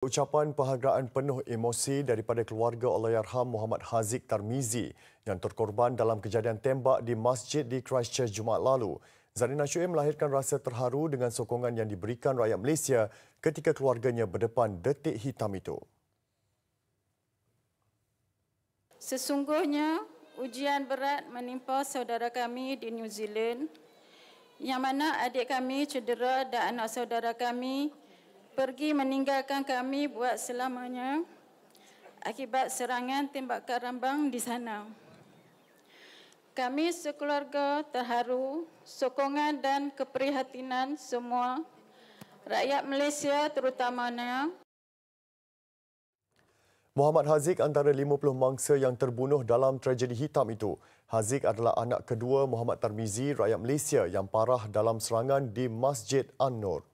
Ucapan penghargaan penuh emosi daripada keluarga Allahyarham Muhammad Haziq Tarmizi yang terkorban dalam kejadian tembak di masjid di Christchurch Jumaat lalu. Zarina Shuim melahirkan rasa terharu dengan sokongan yang diberikan rakyat Malaysia ketika keluarganya berdepan detik hitam itu. Sesungguhnya ujian berat menimpa saudara kami di New Zealand yang mana adik kami cedera dan anak saudara kami pergi meninggalkan kami buat selamanya akibat serangan tembakan rambang di sana. Kami sekeluarga terharu, sokongan dan keprihatinan semua rakyat Malaysia terutamanya. Muhammad Haziq antara 50 mangsa yang terbunuh dalam tragedi hitam itu. Haziq adalah anak kedua Muhammad Tarmizi, rakyat Malaysia yang parah dalam serangan di Masjid An-Nur.